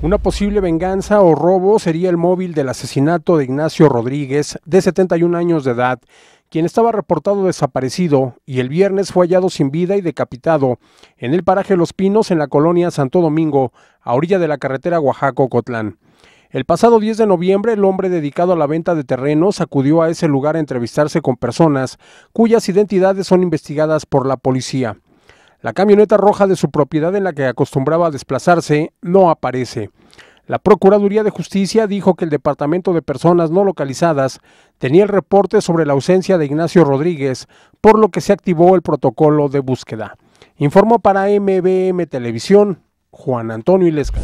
Una posible venganza o robo sería el móvil del asesinato de Ignacio Rodríguez, de 71 años de edad, quien estaba reportado desaparecido y el viernes fue hallado sin vida y decapitado en el paraje Los Pinos en la colonia Santo Domingo, a orilla de la carretera Oaxaco-Cotlán. El pasado 10 de noviembre, el hombre dedicado a la venta de terrenos acudió a ese lugar a entrevistarse con personas cuyas identidades son investigadas por la policía. La camioneta roja de su propiedad en la que acostumbraba a desplazarse no aparece. La Procuraduría de Justicia dijo que el Departamento de Personas No Localizadas tenía el reporte sobre la ausencia de Ignacio Rodríguez, por lo que se activó el protocolo de búsqueda. Informó para MBM Televisión Juan Antonio Ilesca.